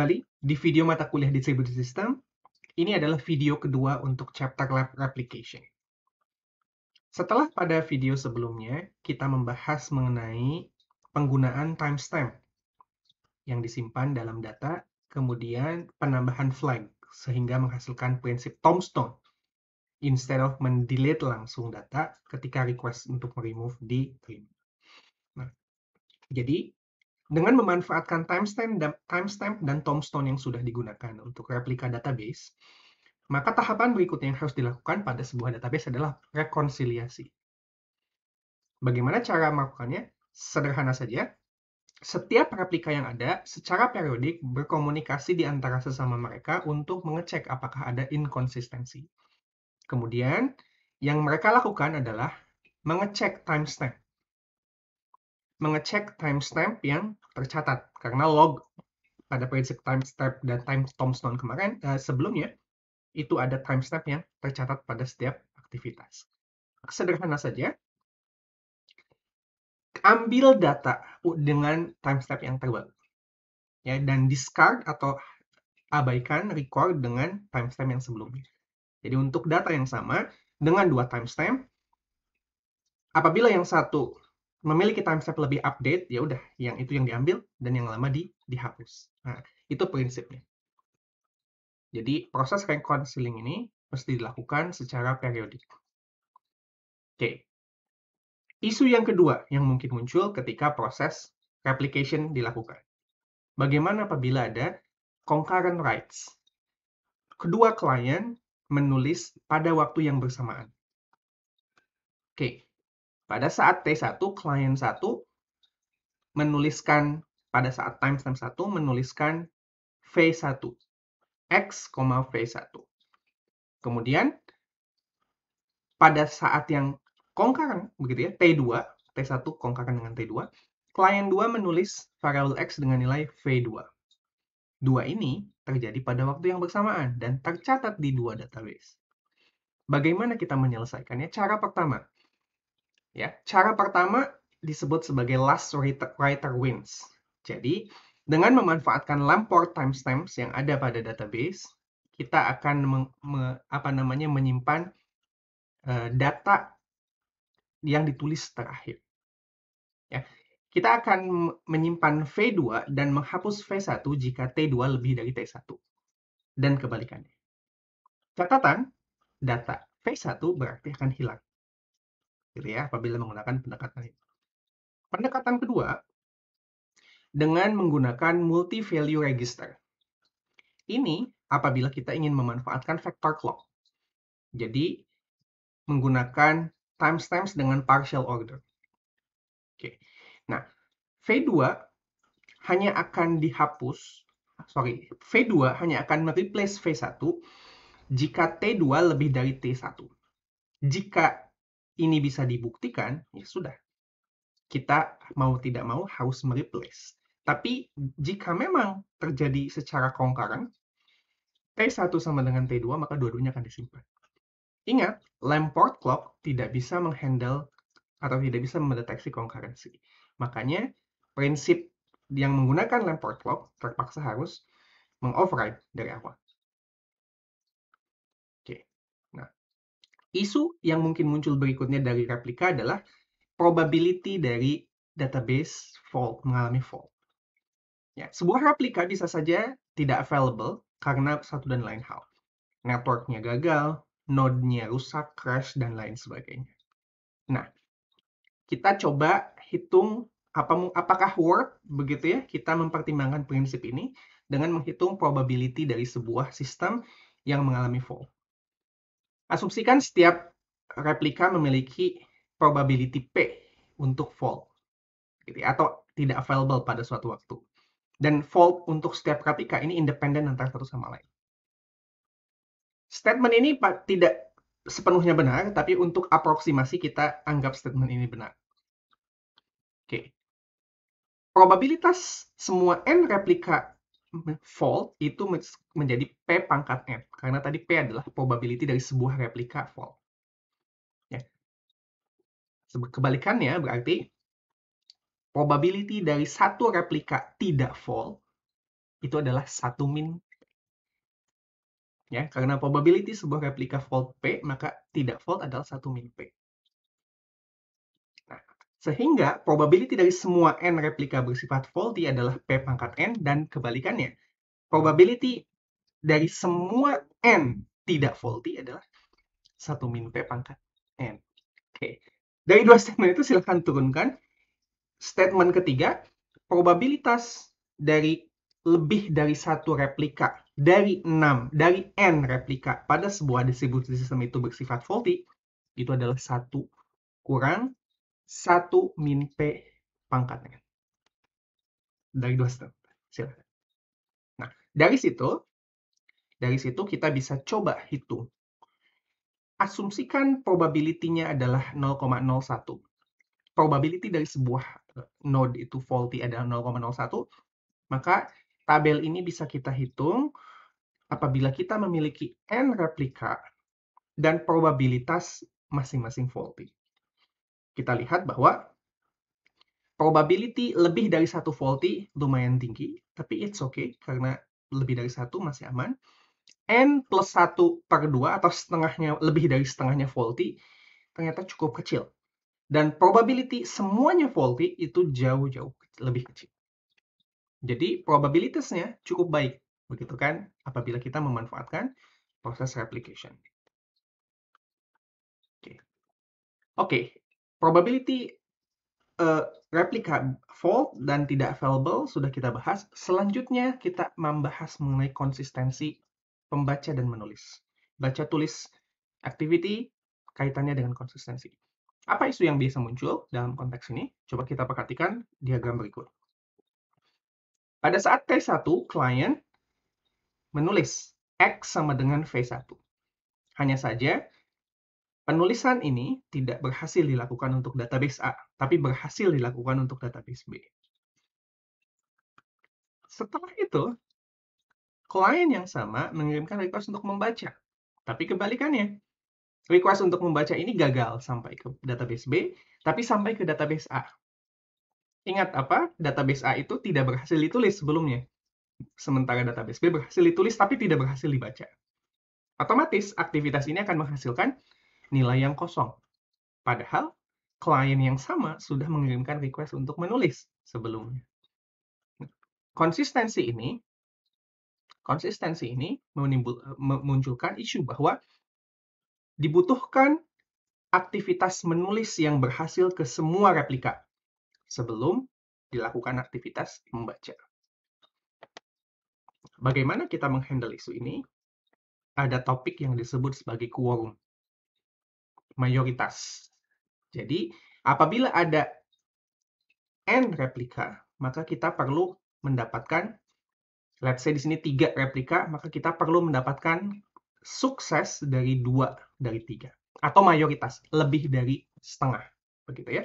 kembali di video mata kuliah Distributed System. Ini adalah video kedua untuk Chapter Lab Replication. Setelah pada video sebelumnya, kita membahas mengenai penggunaan timestamp yang disimpan dalam data, kemudian penambahan flag sehingga menghasilkan prinsip tombstone instead of mendelete langsung data ketika request untuk remove di Nah, jadi dengan memanfaatkan timestamp dan, timestamp dan tombstone yang sudah digunakan untuk replika database, maka tahapan berikutnya yang harus dilakukan pada sebuah database adalah rekonsiliasi. Bagaimana cara melakukannya? Sederhana saja. Setiap replika yang ada secara periodik berkomunikasi di antara sesama mereka untuk mengecek apakah ada inkonsistensi. Kemudian, yang mereka lakukan adalah mengecek timestamp mengecek timestamp yang tercatat karena log pada prinsip timestamp dan time tombstone kemarin eh, sebelumnya itu ada timestamp yang tercatat pada setiap aktivitas. Sederhana saja, ambil data dengan timestamp yang terbaru, ya dan discard atau abaikan record dengan timestamp yang sebelumnya. Jadi untuk data yang sama dengan dua timestamp, apabila yang satu memiliki timestamp lebih update, ya udah yang itu yang diambil dan yang lama di dihapus. Nah, itu prinsipnya. Jadi proses reconciling ini mesti dilakukan secara periodik. Oke. Isu yang kedua yang mungkin muncul ketika proses replication dilakukan. Bagaimana apabila ada concurrent rights? Kedua klien menulis pada waktu yang bersamaan. Oke, pada saat T1, klien 1 menuliskan, pada saat timestamp 1 menuliskan V1, X, V1. Kemudian, pada saat yang kongkaran, begitu ya, T2, T1 kongkaran dengan T2, klien 2 menulis variabel X dengan nilai V2. Dua ini terjadi pada waktu yang bersamaan dan tercatat di dua database. Bagaimana kita menyelesaikannya? Cara pertama, Ya, cara pertama disebut sebagai last writer wins. Jadi, dengan memanfaatkan lampor timestamps yang ada pada database, kita akan me, me, apa namanya menyimpan uh, data yang ditulis terakhir. Ya. Kita akan menyimpan V2 dan menghapus V1 jika T2 lebih dari T1. Dan kebalikannya. Catatan, data V1 berarti akan hilang gitu ya apabila menggunakan pendekatan itu. Pendekatan kedua dengan menggunakan multi value register. Ini apabila kita ingin memanfaatkan vector clock. Jadi menggunakan timestamps dengan partial order. Oke. Nah, V2 hanya akan dihapus, sorry, V2 hanya akan replace V1 jika T2 lebih dari T1. Jika ini bisa dibuktikan, ya sudah. Kita mau tidak mau harus mereplace. Tapi jika memang terjadi secara kongkaran, T1 sama dengan T2, maka dua-duanya akan disimpan. Ingat, Lamport clock tidak bisa menghandle atau tidak bisa mendeteksi konkurensi. Makanya, prinsip yang menggunakan Lamport clock terpaksa harus meng mengoverride dari awal. Isu yang mungkin muncul berikutnya dari replika adalah probability dari database fault mengalami fault. Ya, sebuah replika bisa saja tidak available karena satu dan lain hal. Networknya gagal, node-nya rusak, crash, dan lain sebagainya. Nah, kita coba hitung apa apakah worth begitu ya kita mempertimbangkan prinsip ini dengan menghitung probability dari sebuah sistem yang mengalami fault. Asumsikan setiap replika memiliki probability P untuk fault gitu ya, atau tidak available pada suatu waktu. Dan fault untuk setiap replika ini independen antara satu sama lain. Statement ini tidak sepenuhnya benar, tapi untuk aproksimasi kita anggap statement ini benar. Oke. Probabilitas semua n replika fault itu menjadi P pangkat N. Karena tadi P adalah probability dari sebuah replika fault. Ya. Kebalikannya berarti probability dari satu replika tidak fault itu adalah satu min ya karena probability sebuah replika fault p maka tidak fault adalah satu min p sehingga probability dari semua n replika bersifat faulty adalah P pangkat n dan kebalikannya. Probability dari semua n tidak faulty adalah 1 min P pangkat n. Oke. Dari dua statement itu silahkan turunkan. Statement ketiga, probabilitas dari lebih dari satu replika dari 6, dari n replika pada sebuah distribusi sistem itu bersifat faulty, itu adalah satu kurang 1 min P pangkatnya. Dari dua step. Silakan. Nah, dari situ, dari situ kita bisa coba hitung. Asumsikan probability-nya adalah 0,01. Probability dari sebuah eh, node itu faulty adalah 0,01, maka tabel ini bisa kita hitung apabila kita memiliki n replika dan probabilitas masing-masing faulty kita lihat bahwa probability lebih dari satu faulty lumayan tinggi, tapi it's okay karena lebih dari satu masih aman. N plus 1 per 2 atau setengahnya, lebih dari setengahnya faulty ternyata cukup kecil. Dan probability semuanya faulty itu jauh-jauh lebih kecil. Jadi probabilitasnya cukup baik, begitu kan, apabila kita memanfaatkan proses replication. Oke, okay probability uh, eh, replika fault dan tidak available sudah kita bahas. Selanjutnya kita membahas mengenai konsistensi pembaca dan menulis. Baca tulis activity kaitannya dengan konsistensi. Apa isu yang biasa muncul dalam konteks ini? Coba kita perhatikan diagram berikut. Pada saat T1, klien menulis X sama dengan V1. Hanya saja, Penulisan ini tidak berhasil dilakukan untuk database A, tapi berhasil dilakukan untuk database B. Setelah itu, klien yang sama mengirimkan request untuk membaca. Tapi kebalikannya, request untuk membaca ini gagal sampai ke database B, tapi sampai ke database A. Ingat apa? Database A itu tidak berhasil ditulis sebelumnya. Sementara database B berhasil ditulis tapi tidak berhasil dibaca. Otomatis aktivitas ini akan menghasilkan nilai yang kosong. Padahal klien yang sama sudah mengirimkan request untuk menulis sebelumnya. Konsistensi ini konsistensi ini menimbul, eh, memunculkan isu bahwa dibutuhkan aktivitas menulis yang berhasil ke semua replika sebelum dilakukan aktivitas membaca. Bagaimana kita menghandle isu ini? Ada topik yang disebut sebagai quorum mayoritas. Jadi, apabila ada n replika, maka kita perlu mendapatkan let's say di sini tiga replika, maka kita perlu mendapatkan sukses dari dua dari tiga atau mayoritas lebih dari setengah, begitu ya.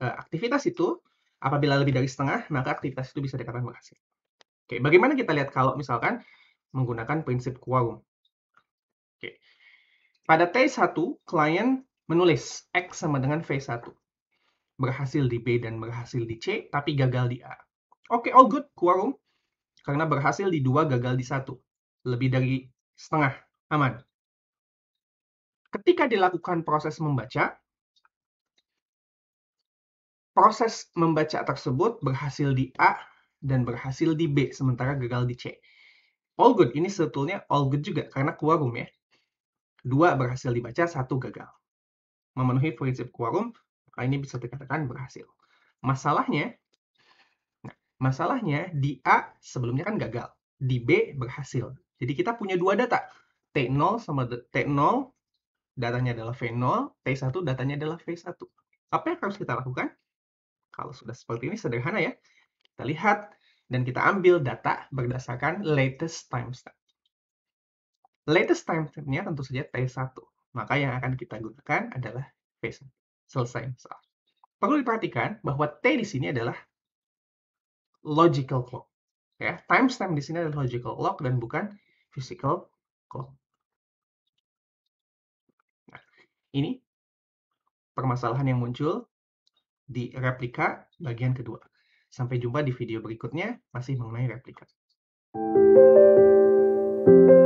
E, aktivitas itu apabila lebih dari setengah, maka aktivitas itu bisa dikatakan berhasil. Oke, bagaimana kita lihat kalau misalkan menggunakan prinsip quorum? Pada T1, klien menulis X sama dengan V1. Berhasil di B dan berhasil di C, tapi gagal di A. Oke, okay, all good, quorum. Karena berhasil di 2, gagal di 1. Lebih dari setengah, aman. Ketika dilakukan proses membaca, proses membaca tersebut berhasil di A dan berhasil di B, sementara gagal di C. All good, ini sebetulnya all good juga, karena quorum ya. Dua berhasil dibaca, satu gagal. Memenuhi prinsip quorum, maka ini bisa dikatakan berhasil. Masalahnya, nah, masalahnya di A sebelumnya kan gagal, di B berhasil. Jadi kita punya dua data, T0 sama T0 datanya adalah V0, T1 datanya adalah V1. Apa yang harus kita lakukan? Kalau sudah seperti ini sederhana ya. Kita lihat dan kita ambil data berdasarkan latest timestamp. Latest timestamp-nya tentu saja T1. Maka yang akan kita gunakan adalah T1. Selesai masalah. Perlu diperhatikan bahwa T di sini adalah logical clock. Ya, timestamp di sini adalah logical clock dan bukan physical clock. Nah, ini permasalahan yang muncul di replika bagian kedua. Sampai jumpa di video berikutnya, masih mengenai replika. Thank you.